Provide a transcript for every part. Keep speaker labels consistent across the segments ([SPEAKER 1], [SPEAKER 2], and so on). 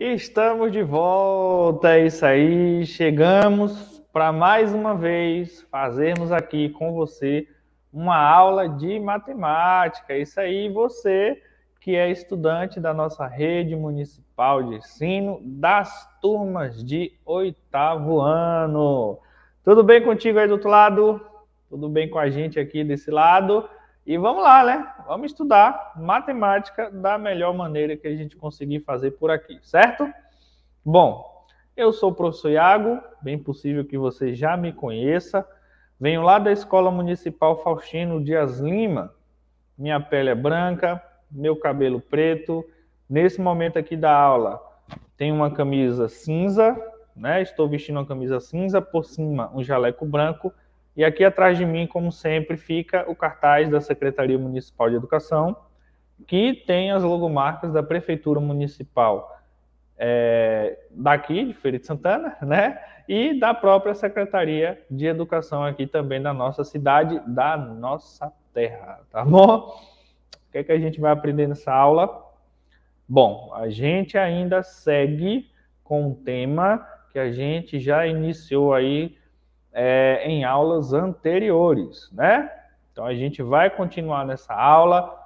[SPEAKER 1] Estamos de volta, é isso aí. Chegamos para mais uma vez fazermos aqui com você uma aula de matemática. É isso aí, você que é estudante da nossa rede municipal de ensino das turmas de oitavo ano. Tudo bem contigo aí do outro lado? Tudo bem com a gente aqui desse lado? E vamos lá, né? Vamos estudar matemática da melhor maneira que a gente conseguir fazer por aqui, certo? Bom, eu sou o professor Iago, bem possível que você já me conheça. Venho lá da Escola Municipal Faustino Dias Lima. Minha pele é branca, meu cabelo preto. Nesse momento aqui da aula, tenho uma camisa cinza, né? Estou vestindo uma camisa cinza, por cima um jaleco branco e aqui atrás de mim, como sempre, fica o cartaz da Secretaria Municipal de Educação, que tem as logomarcas da Prefeitura Municipal é, daqui, de Feira de Santana, né? E da própria Secretaria de Educação aqui também da nossa cidade, da nossa terra, tá bom? O que, é que a gente vai aprender nessa aula? Bom, a gente ainda segue com o tema que a gente já iniciou aí é, em aulas anteriores, né? Então a gente vai continuar nessa aula.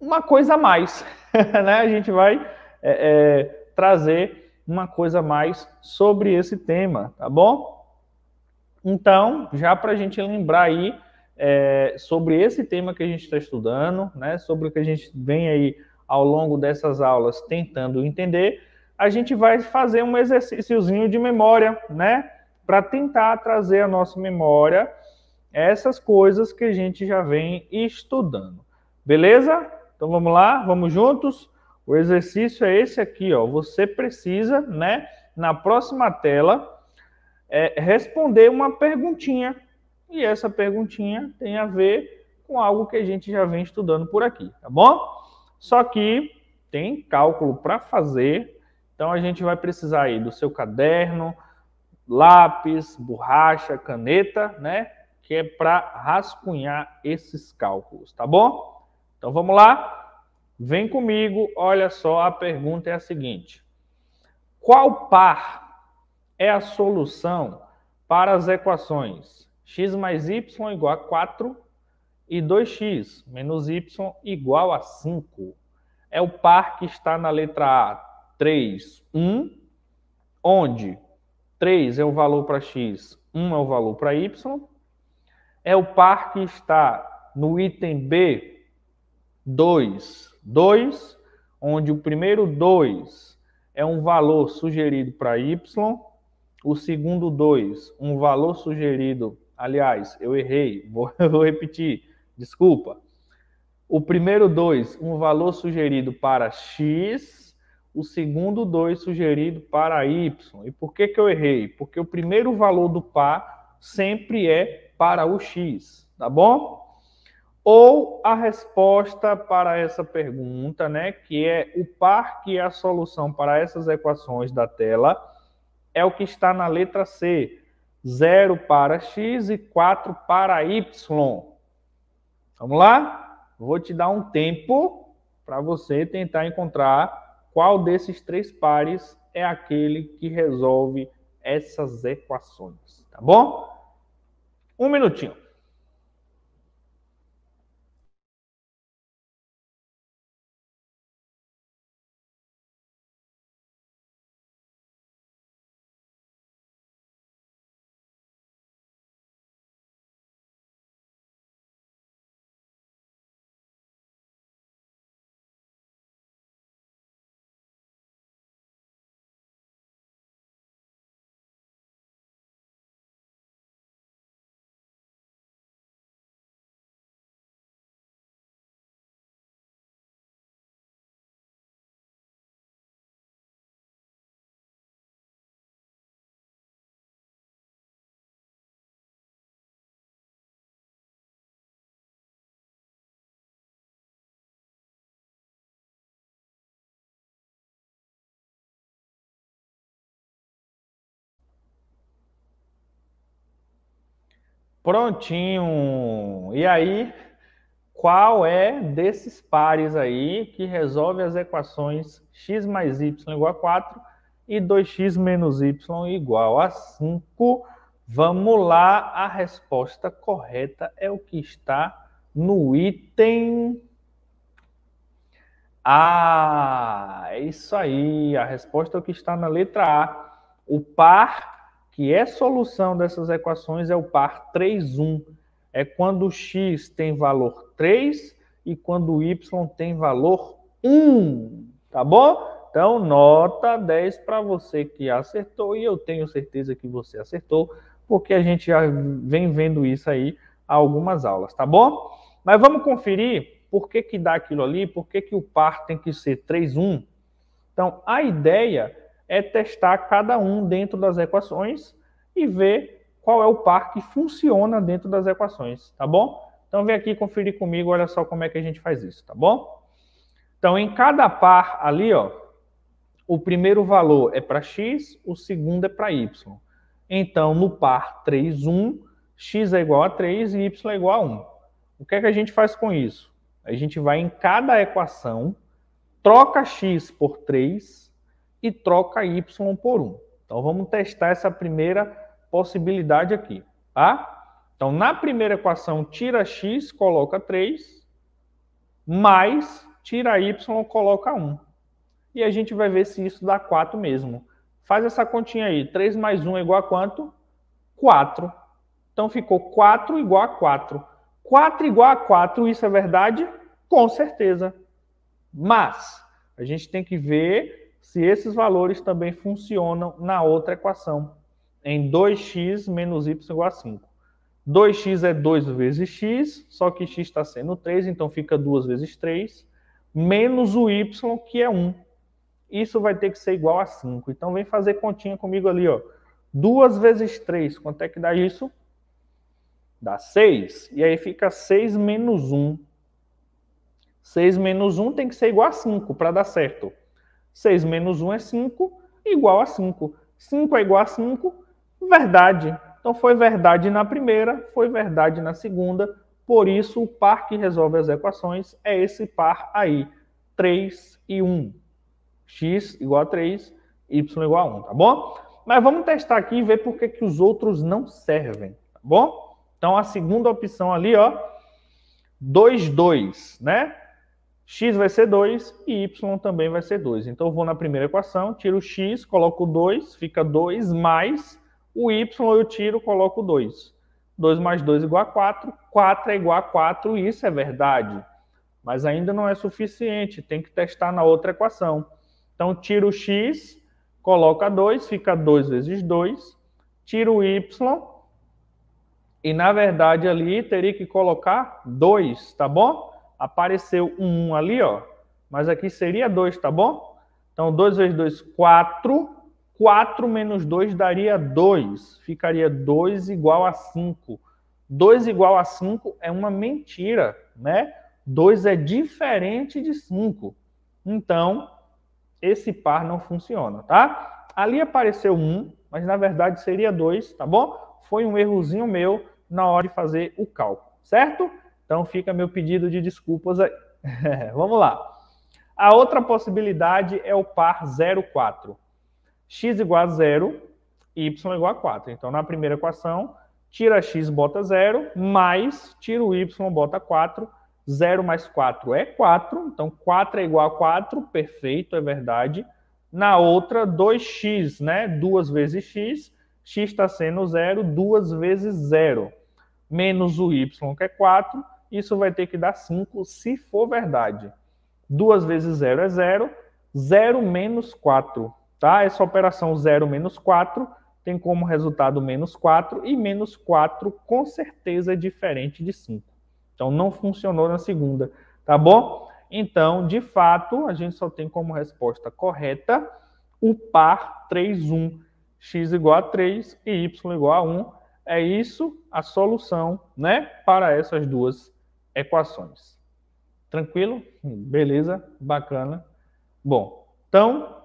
[SPEAKER 1] Uma coisa a mais, né? A gente vai é, é, trazer uma coisa a mais sobre esse tema, tá bom? Então, já para a gente lembrar aí é, sobre esse tema que a gente está estudando, né? Sobre o que a gente vem aí ao longo dessas aulas tentando entender, a gente vai fazer um exercíciozinho de memória, né? para tentar trazer à nossa memória essas coisas que a gente já vem estudando. Beleza? Então vamos lá, vamos juntos? O exercício é esse aqui, ó. Você precisa, né, na próxima tela, é, responder uma perguntinha. E essa perguntinha tem a ver com algo que a gente já vem estudando por aqui, tá bom? Só que tem cálculo para fazer, então a gente vai precisar aí do seu caderno, lápis, borracha, caneta, né? Que é para rascunhar esses cálculos, tá bom? Então vamos lá? Vem comigo, olha só, a pergunta é a seguinte: Qual par é a solução para as equações x mais y igual a 4 e 2x menos y igual a 5? É o par que está na letra A, 3, 1, onde 3 é o valor para x, 1 é o valor para y. É o par que está no item B, 2, 2, onde o primeiro 2 é um valor sugerido para y, o segundo 2, um valor sugerido, aliás, eu errei, vou, vou repetir, desculpa. O primeiro 2, um valor sugerido para x, o segundo 2 sugerido para Y. E por que, que eu errei? Porque o primeiro valor do par sempre é para o X, tá bom? Ou a resposta para essa pergunta, né, que é o par que é a solução para essas equações da tela, é o que está na letra C. 0 para X e 4 para Y. Vamos lá? Vou te dar um tempo para você tentar encontrar qual desses três pares é aquele que resolve essas equações? Tá bom? Um minutinho. Prontinho! E aí, qual é desses pares aí que resolve as equações x mais y igual a 4 e 2x menos y igual a 5? Vamos lá, a resposta correta é o que está no item A. É isso aí, a resposta é o que está na letra A. O par que é solução dessas equações é o par 3,1. É quando x tem valor 3 e quando y tem valor 1, tá bom? Então, nota 10 para você que acertou, e eu tenho certeza que você acertou, porque a gente já vem vendo isso aí há algumas aulas, tá bom? Mas vamos conferir por que, que dá aquilo ali, por que, que o par tem que ser 3,1. Então, a ideia é testar cada um dentro das equações e ver qual é o par que funciona dentro das equações, tá bom? Então vem aqui conferir comigo, olha só como é que a gente faz isso, tá bom? Então em cada par ali, ó, o primeiro valor é para x, o segundo é para y. Então no par 3, 1, x é igual a 3 e y é igual a 1. O que é que a gente faz com isso? A gente vai em cada equação, troca x por 3 e troca y por 1. Então vamos testar essa primeira possibilidade aqui, tá? Então na primeira equação tira x, coloca 3, mais tira y, coloca 1. E a gente vai ver se isso dá 4 mesmo. Faz essa continha aí, 3 mais 1 é igual a quanto? 4. Então ficou 4 igual a 4. 4 igual a 4, isso é verdade? Com certeza. Mas a gente tem que ver se esses valores também funcionam na outra equação, em 2x menos y igual a 5. 2x é 2 vezes x, só que x está sendo 3, então fica 2 vezes 3, menos o y, que é 1. Isso vai ter que ser igual a 5. Então vem fazer continha comigo ali, ó. 2 vezes 3, quanto é que dá isso? Dá 6. E aí fica 6 menos 1. 6 menos 1 tem que ser igual a 5 para dar certo. 6 menos 1 é 5, igual a 5. 5 é igual a 5, verdade. Então foi verdade na primeira, foi verdade na segunda. Por isso, o par que resolve as equações é esse par aí, 3 e 1. x igual a 3, y igual a 1, tá bom? Mas vamos testar aqui e ver por que, que os outros não servem, tá bom? Então, a segunda opção ali, ó, 2, 2, né? x vai ser 2 e y também vai ser 2. Então, eu vou na primeira equação, tiro o x, coloco 2, fica 2, mais o y eu tiro, coloco 2. 2 mais 2 igual a 4, 4 é igual a 4, é isso é verdade. Mas ainda não é suficiente, tem que testar na outra equação. Então, tiro o x, coloca 2, fica 2 vezes 2, tiro o y, e na verdade ali teria que colocar 2, tá bom? tá bom? Apareceu um 1 ali, ó. Mas aqui seria 2, tá bom? Então, 2 vezes 2, 4. 4 menos 2 daria 2. Ficaria 2 igual a 5. 2 igual a 5 é uma mentira, né? 2 é diferente de 5. Então, esse par não funciona, tá? Ali apareceu 1, um, mas na verdade seria 2, tá bom? Foi um errozinho meu na hora de fazer o cálculo, certo? Então fica meu pedido de desculpas aí. Vamos lá. A outra possibilidade é o par 04. x igual a 0, y igual a 4. Então, na primeira equação, tira x, bota 0, mais tira o y, bota 4. 0 mais 4 é 4, então 4 é igual a 4, perfeito, é verdade. Na outra, 2x, né? 2 vezes x, x está sendo 0, 2 vezes 0. Menos o y, que é 4, isso vai ter que dar 5 se for verdade. 2 vezes 0 é 0, 0 menos 4, tá? Essa operação 0 menos 4 tem como resultado menos 4, e menos 4 com certeza é diferente de 5. Então, não funcionou na segunda, tá bom? Então, de fato, a gente só tem como resposta correta o par 3, 1. x igual a 3 e y igual a 1. É isso a solução, né, para essas duas equações. Tranquilo? Beleza? Bacana. Bom, então,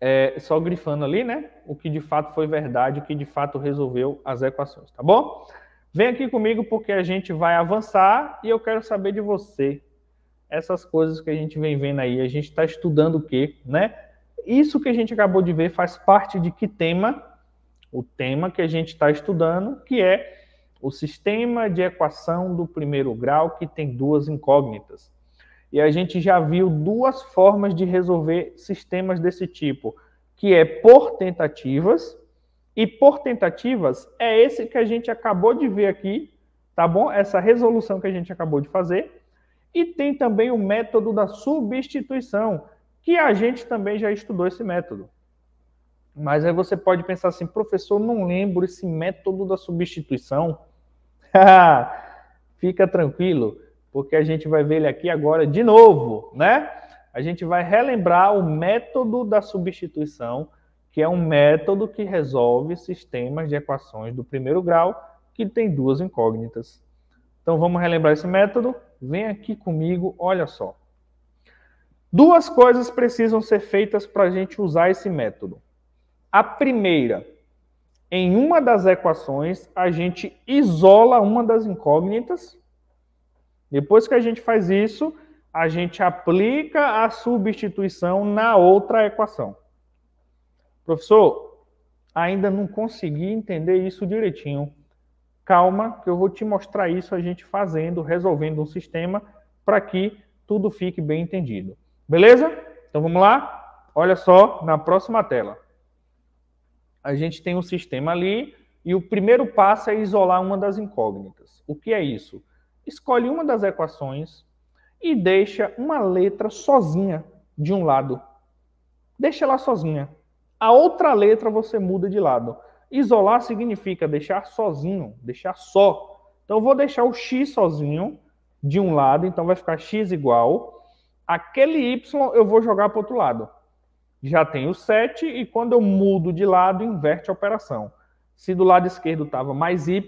[SPEAKER 1] é, só grifando ali, né? O que de fato foi verdade, o que de fato resolveu as equações, tá bom? Vem aqui comigo porque a gente vai avançar e eu quero saber de você. Essas coisas que a gente vem vendo aí, a gente está estudando o quê, né? Isso que a gente acabou de ver faz parte de que tema? O tema que a gente está estudando, que é o sistema de equação do primeiro grau que tem duas incógnitas. E a gente já viu duas formas de resolver sistemas desse tipo, que é por tentativas, e por tentativas é esse que a gente acabou de ver aqui, tá bom? Essa resolução que a gente acabou de fazer. E tem também o método da substituição, que a gente também já estudou esse método. Mas aí você pode pensar assim, professor, não lembro esse método da substituição. Fica tranquilo, porque a gente vai ver ele aqui agora de novo, né? A gente vai relembrar o método da substituição, que é um método que resolve sistemas de equações do primeiro grau que tem duas incógnitas. Então vamos relembrar esse método? Vem aqui comigo, olha só. Duas coisas precisam ser feitas para a gente usar esse método. A primeira em uma das equações, a gente isola uma das incógnitas. Depois que a gente faz isso, a gente aplica a substituição na outra equação. Professor, ainda não consegui entender isso direitinho. Calma, que eu vou te mostrar isso a gente fazendo, resolvendo um sistema para que tudo fique bem entendido. Beleza? Então vamos lá? Olha só na próxima tela a gente tem um sistema ali e o primeiro passo é isolar uma das incógnitas. O que é isso? Escolhe uma das equações e deixa uma letra sozinha de um lado. Deixa ela sozinha. A outra letra você muda de lado. Isolar significa deixar sozinho, deixar só. Então eu vou deixar o x sozinho de um lado, então vai ficar x igual. Aquele y eu vou jogar para o outro lado já tem o 7 e quando eu mudo de lado, inverte a operação. Se do lado esquerdo estava mais y,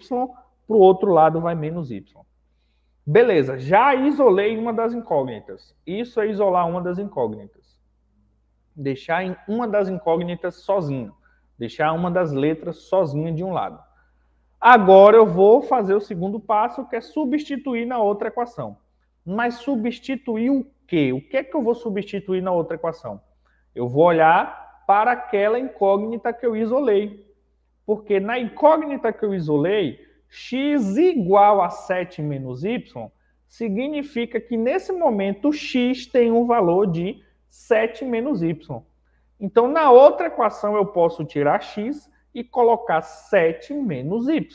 [SPEAKER 1] para o outro lado vai menos y. Beleza, já isolei uma das incógnitas. Isso é isolar uma das incógnitas. Deixar uma das incógnitas sozinha. Deixar uma das letras sozinha de um lado. Agora eu vou fazer o segundo passo, que é substituir na outra equação. Mas substituir o quê? O que é que eu vou substituir na outra equação? Eu vou olhar para aquela incógnita que eu isolei. Porque na incógnita que eu isolei, x igual a 7 menos y, significa que nesse momento x tem um valor de 7 menos y. Então, na outra equação, eu posso tirar x e colocar 7 menos y.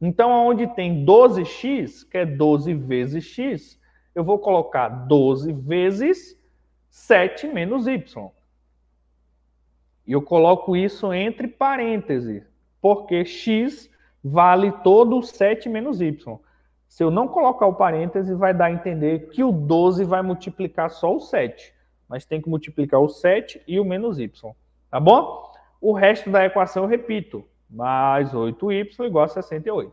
[SPEAKER 1] Então, onde tem 12x, que é 12 vezes x, eu vou colocar 12 vezes 7 menos y. E eu coloco isso entre parênteses, porque x vale todo 7 menos y. Se eu não colocar o parêntese, vai dar a entender que o 12 vai multiplicar só o 7. Mas tem que multiplicar o 7 e o menos y. Tá bom? O resto da equação eu repito. Mais 8y igual a 68.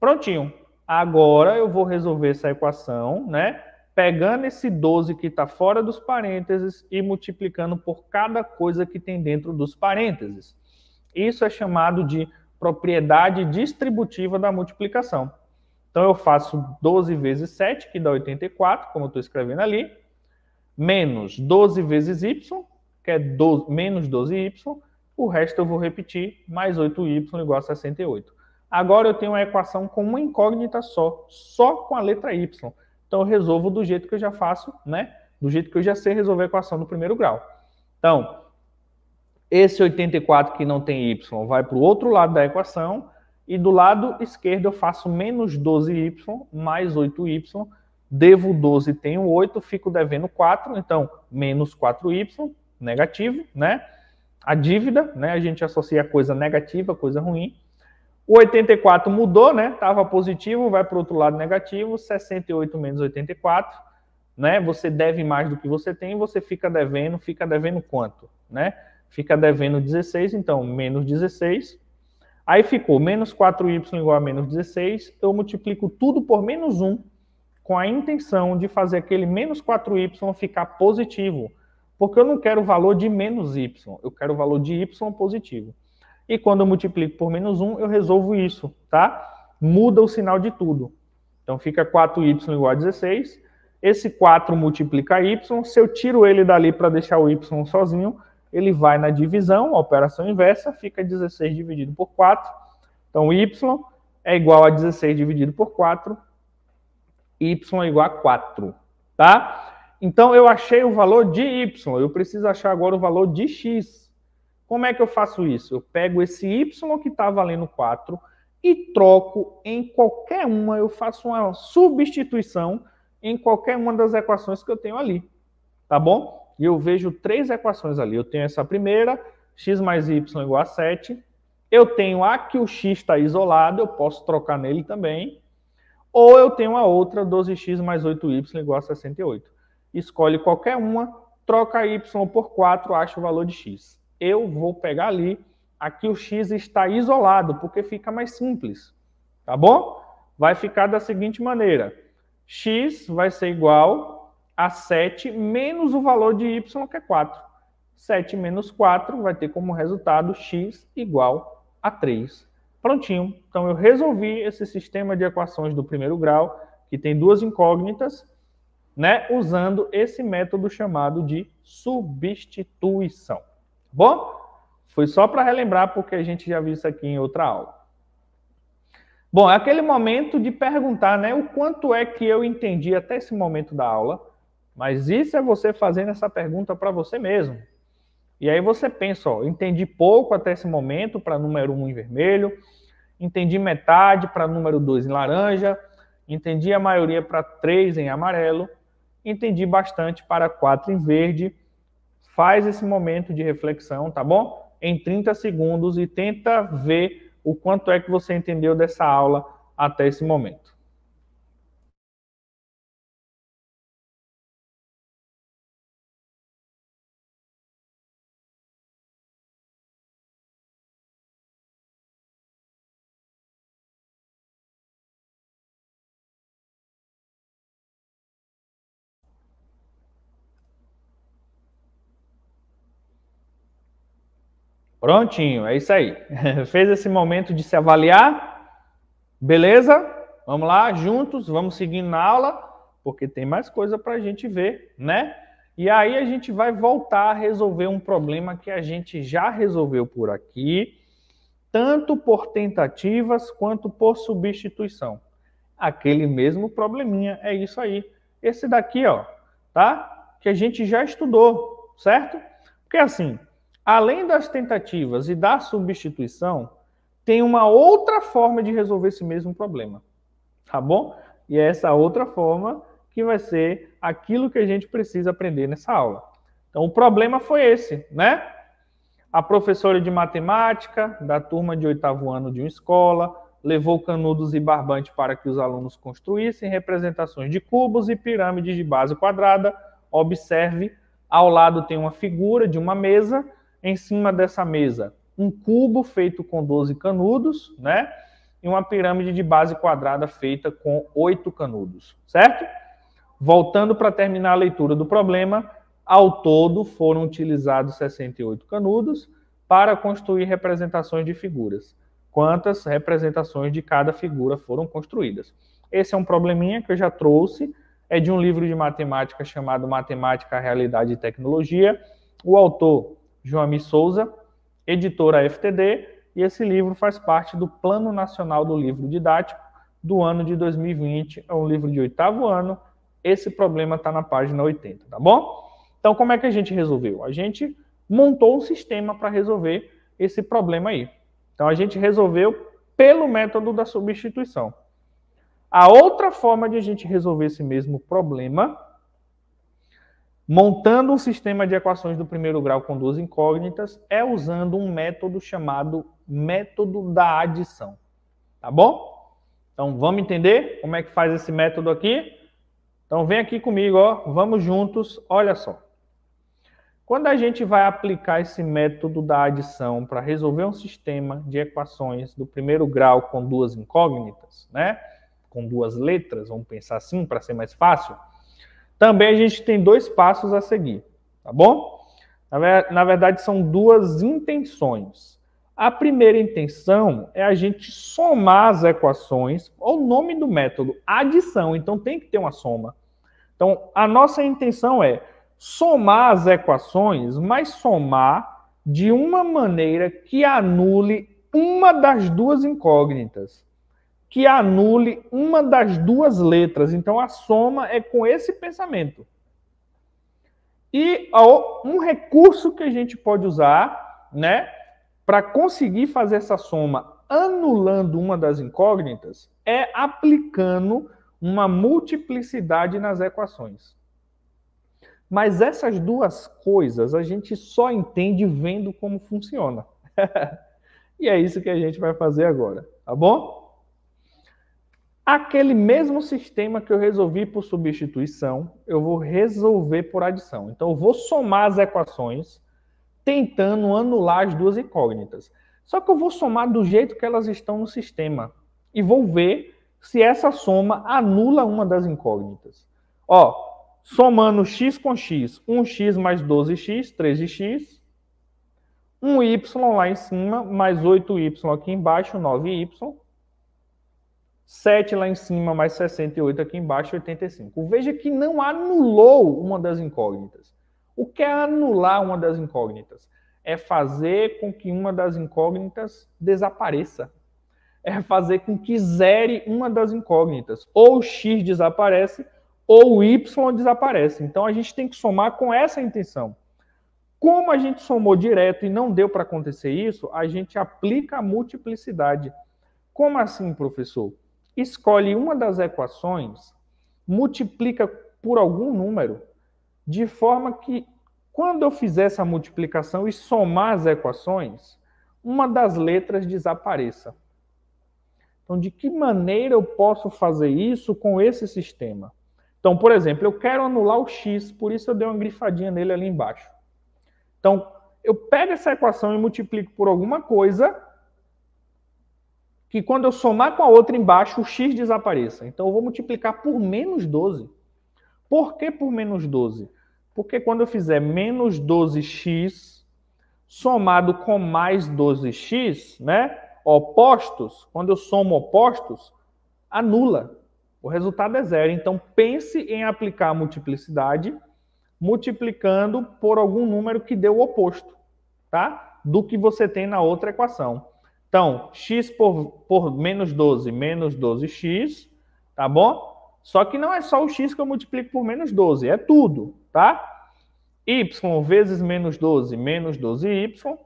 [SPEAKER 1] Prontinho. Agora eu vou resolver essa equação, né? pegando esse 12 que está fora dos parênteses e multiplicando por cada coisa que tem dentro dos parênteses. Isso é chamado de propriedade distributiva da multiplicação. Então eu faço 12 vezes 7, que dá 84, como eu estou escrevendo ali, menos 12 vezes y, que é 12, menos 12y, o resto eu vou repetir, mais 8y igual a 68. Agora eu tenho uma equação com uma incógnita só, só com a letra y. Então eu resolvo do jeito que eu já faço, né? Do jeito que eu já sei resolver a equação do primeiro grau. Então, esse 84 que não tem y vai para o outro lado da equação e do lado esquerdo eu faço menos 12y mais 8y, devo 12, tenho 8, fico devendo 4, então menos 4y, negativo, né? A dívida, né? A gente associa a coisa negativa, coisa ruim, o 84 mudou, né? Estava positivo, vai para o outro lado negativo, 68 menos 84, né? Você deve mais do que você tem, você fica devendo, fica devendo quanto, né? Fica devendo 16, então menos 16. Aí ficou menos 4y igual a menos 16. Eu multiplico tudo por menos 1, com a intenção de fazer aquele menos 4y ficar positivo. Porque eu não quero o valor de menos y, eu quero o valor de y positivo. E quando eu multiplico por menos 1, eu resolvo isso, tá? Muda o sinal de tudo. Então fica 4y igual a 16. Esse 4 multiplica y. Se eu tiro ele dali para deixar o y sozinho, ele vai na divisão, operação inversa, fica 16 dividido por 4. Então y é igual a 16 dividido por 4. y é igual a 4, tá? Então eu achei o valor de y, eu preciso achar agora o valor de x, como é que eu faço isso? Eu pego esse y que está valendo 4 e troco em qualquer uma, eu faço uma substituição em qualquer uma das equações que eu tenho ali, tá bom? E eu vejo três equações ali. Eu tenho essa primeira, x mais y igual a 7. Eu tenho a que o x está isolado, eu posso trocar nele também. Ou eu tenho a outra, 12x mais 8y igual a 68. Escolhe qualquer uma, troca y por 4, acha o valor de x eu vou pegar ali. Aqui o x está isolado, porque fica mais simples. Tá bom? Vai ficar da seguinte maneira. x vai ser igual a 7 menos o valor de y, que é 4. 7 menos 4 vai ter como resultado x igual a 3. Prontinho. Então, eu resolvi esse sistema de equações do primeiro grau, que tem duas incógnitas, né, usando esse método chamado de substituição. Bom, foi só para relembrar porque a gente já viu isso aqui em outra aula. Bom, é aquele momento de perguntar, né, o quanto é que eu entendi até esse momento da aula, mas isso é você fazendo essa pergunta para você mesmo. E aí você pensa, ó, entendi pouco até esse momento para número 1 um em vermelho, entendi metade para número 2 em laranja, entendi a maioria para 3 em amarelo, entendi bastante para 4 em verde, Faz esse momento de reflexão, tá bom? Em 30 segundos e tenta ver o quanto é que você entendeu dessa aula até esse momento. Prontinho, é isso aí. Fez esse momento de se avaliar. Beleza? Vamos lá, juntos, vamos seguindo na aula, porque tem mais coisa para a gente ver, né? E aí a gente vai voltar a resolver um problema que a gente já resolveu por aqui, tanto por tentativas quanto por substituição. Aquele mesmo probleminha, é isso aí. Esse daqui, ó, tá? Que a gente já estudou, certo? Porque assim, além das tentativas e da substituição, tem uma outra forma de resolver esse mesmo problema. Tá bom? E é essa outra forma que vai ser aquilo que a gente precisa aprender nessa aula. Então, o problema foi esse, né? A professora de matemática da turma de oitavo ano de uma escola levou canudos e barbante para que os alunos construíssem representações de cubos e pirâmides de base quadrada. Observe, ao lado tem uma figura de uma mesa em cima dessa mesa um cubo feito com 12 canudos, né? E uma pirâmide de base quadrada feita com oito canudos, certo? Voltando para terminar a leitura do problema, ao todo foram utilizados 68 canudos para construir representações de figuras. Quantas representações de cada figura foram construídas? Esse é um probleminha que eu já trouxe, é de um livro de matemática chamado Matemática, Realidade e Tecnologia. O autor Joami Souza, editora FTD, e esse livro faz parte do Plano Nacional do Livro Didático do ano de 2020. É um livro de oitavo ano. Esse problema está na página 80, tá bom? Então, como é que a gente resolveu? A gente montou um sistema para resolver esse problema aí. Então, a gente resolveu pelo método da substituição. A outra forma de a gente resolver esse mesmo problema Montando um sistema de equações do primeiro grau com duas incógnitas é usando um método chamado método da adição. Tá bom? Então vamos entender como é que faz esse método aqui? Então vem aqui comigo, ó, vamos juntos, olha só. Quando a gente vai aplicar esse método da adição para resolver um sistema de equações do primeiro grau com duas incógnitas, né? Com duas letras, vamos pensar assim para ser mais fácil. Também a gente tem dois passos a seguir, tá bom? Na verdade, são duas intenções. A primeira intenção é a gente somar as equações, ou o nome do método, adição. Então tem que ter uma soma. Então a nossa intenção é somar as equações, mas somar de uma maneira que anule uma das duas incógnitas que anule uma das duas letras. Então a soma é com esse pensamento. E ó, um recurso que a gente pode usar, né, para conseguir fazer essa soma anulando uma das incógnitas é aplicando uma multiplicidade nas equações. Mas essas duas coisas a gente só entende vendo como funciona. e é isso que a gente vai fazer agora, tá bom? Aquele mesmo sistema que eu resolvi por substituição, eu vou resolver por adição. Então, eu vou somar as equações, tentando anular as duas incógnitas. Só que eu vou somar do jeito que elas estão no sistema. E vou ver se essa soma anula uma das incógnitas. Ó, somando x com x, 1x mais 12x, 13x. 1y lá em cima, mais 8y aqui embaixo, 9y 7 lá em cima, mais 68 aqui embaixo, 85. Veja que não anulou uma das incógnitas. O que é anular uma das incógnitas? É fazer com que uma das incógnitas desapareça. É fazer com que zere uma das incógnitas. Ou x desaparece, ou y desaparece. Então a gente tem que somar com essa intenção. Como a gente somou direto e não deu para acontecer isso, a gente aplica a multiplicidade. Como assim, professor? escolhe uma das equações, multiplica por algum número, de forma que, quando eu fizer essa multiplicação e somar as equações, uma das letras desapareça. Então, de que maneira eu posso fazer isso com esse sistema? Então, por exemplo, eu quero anular o x, por isso eu dei uma grifadinha nele ali embaixo. Então, eu pego essa equação e multiplico por alguma coisa, que quando eu somar com a outra embaixo, o x desapareça. Então, eu vou multiplicar por menos 12. Por que por menos 12? Porque quando eu fizer menos 12x somado com mais 12x, né? Opostos, quando eu somo opostos, anula. O resultado é zero. Então, pense em aplicar a multiplicidade multiplicando por algum número que deu o oposto, tá? Do que você tem na outra equação. Então, x por, por menos 12, menos 12x, tá bom? Só que não é só o x que eu multiplico por menos 12, é tudo, tá? y vezes menos 12, menos 12y.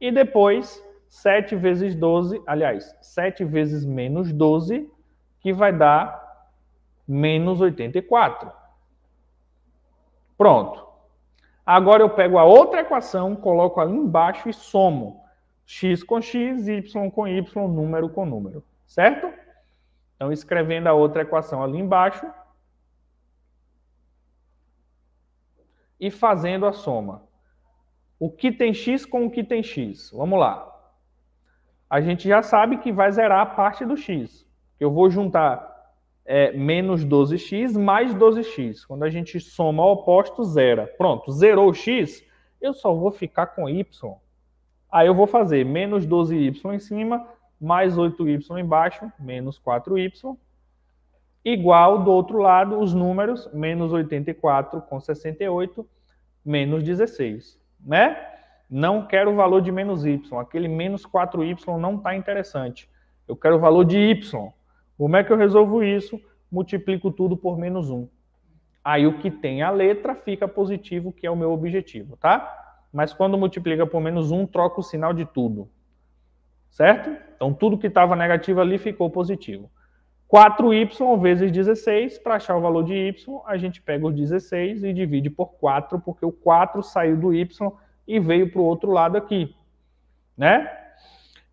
[SPEAKER 1] E depois, 7 vezes 12, aliás, 7 vezes menos 12, que vai dar menos 84. Pronto. Agora eu pego a outra equação, coloco ali embaixo e somo x com x, y com y, número com número, certo? Então, escrevendo a outra equação ali embaixo e fazendo a soma. O que tem x com o que tem x? Vamos lá. A gente já sabe que vai zerar a parte do x. Eu vou juntar é, menos 12x mais 12x. Quando a gente soma opostos, zera. Pronto, zerou o x, eu só vou ficar com y. Aí eu vou fazer menos 12y em cima, mais 8y embaixo, menos 4y, igual do outro lado os números, menos 84 com 68, menos 16, né? Não quero o valor de menos y, aquele menos 4y não está interessante. Eu quero o valor de y. Como é que eu resolvo isso? Multiplico tudo por menos 1. Aí o que tem a letra fica positivo, que é o meu objetivo, tá? mas quando multiplica por menos 1, troca o sinal de tudo. Certo? Então, tudo que estava negativo ali ficou positivo. 4y vezes 16, para achar o valor de y, a gente pega o 16 e divide por 4, porque o 4 saiu do y e veio para o outro lado aqui, né?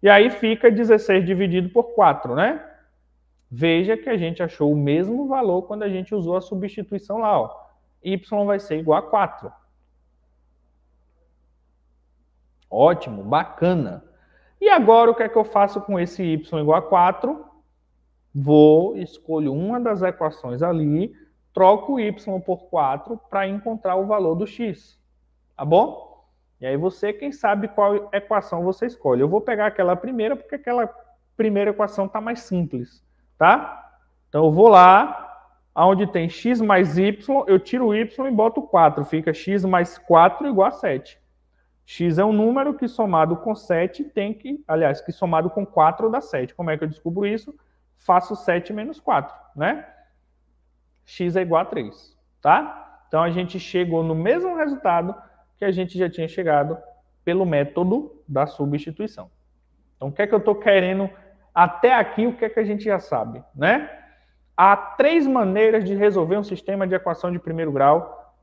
[SPEAKER 1] E aí fica 16 dividido por 4, né? Veja que a gente achou o mesmo valor quando a gente usou a substituição lá, ó. y vai ser igual a 4. Ótimo, bacana. E agora o que é que eu faço com esse y igual a 4? Vou, escolho uma das equações ali, troco y por 4 para encontrar o valor do x. Tá bom? E aí você, quem sabe qual equação você escolhe. Eu vou pegar aquela primeira, porque aquela primeira equação está mais simples, tá? Então eu vou lá, aonde tem x mais y, eu tiro o y e boto 4. Fica x mais 4 igual a 7. X é um número que somado com 7 tem que, aliás, que somado com 4 dá 7. Como é que eu descubro isso? Faço 7 menos 4, né? X é igual a 3, tá? Então a gente chegou no mesmo resultado que a gente já tinha chegado pelo método da substituição. Então o que é que eu estou querendo até aqui, o que é que a gente já sabe, né? Há três maneiras de resolver um sistema de equação de primeiro grau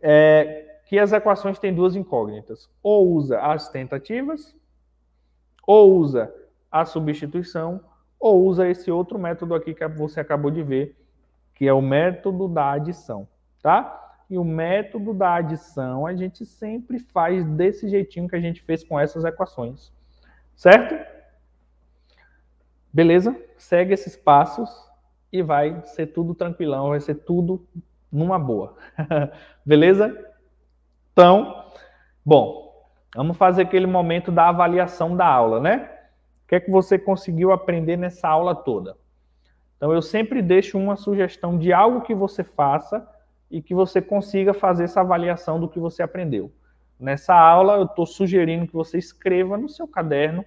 [SPEAKER 1] é, que as equações têm duas incógnitas. Ou usa as tentativas, ou usa a substituição, ou usa esse outro método aqui que você acabou de ver, que é o método da adição, tá? E o método da adição a gente sempre faz desse jeitinho que a gente fez com essas equações, certo? Beleza? Segue esses passos e vai ser tudo tranquilão, vai ser tudo numa boa. Beleza? Então, bom, vamos fazer aquele momento da avaliação da aula, né? O que é que você conseguiu aprender nessa aula toda? Então, eu sempre deixo uma sugestão de algo que você faça e que você consiga fazer essa avaliação do que você aprendeu. Nessa aula, eu estou sugerindo que você escreva no seu caderno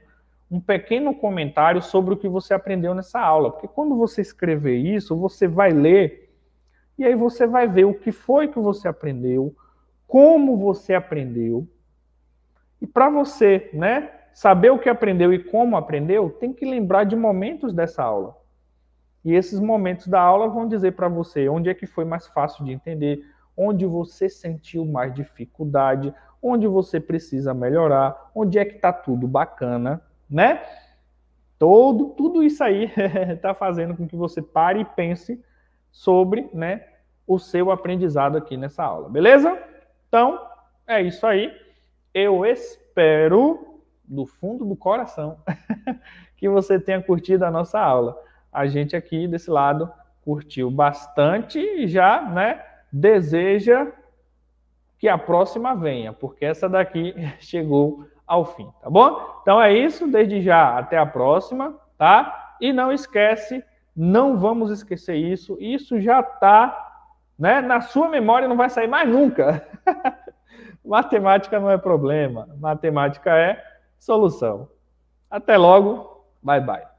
[SPEAKER 1] um pequeno comentário sobre o que você aprendeu nessa aula, porque quando você escrever isso, você vai ler e aí você vai ver o que foi que você aprendeu, como você aprendeu. E para você, né, saber o que aprendeu e como aprendeu, tem que lembrar de momentos dessa aula. E esses momentos da aula vão dizer para você onde é que foi mais fácil de entender, onde você sentiu mais dificuldade, onde você precisa melhorar, onde é que está tudo bacana, né? Todo, tudo isso aí está fazendo com que você pare e pense sobre né, o seu aprendizado aqui nessa aula, beleza? Então, é isso aí. Eu espero, do fundo do coração, que você tenha curtido a nossa aula. A gente aqui desse lado curtiu bastante e já né, deseja que a próxima venha, porque essa daqui chegou ao fim, tá bom? Então é isso, desde já até a próxima, tá? E não esquece, não vamos esquecer isso, isso já está né? Na sua memória não vai sair mais nunca. matemática não é problema, matemática é solução. Até logo, bye bye.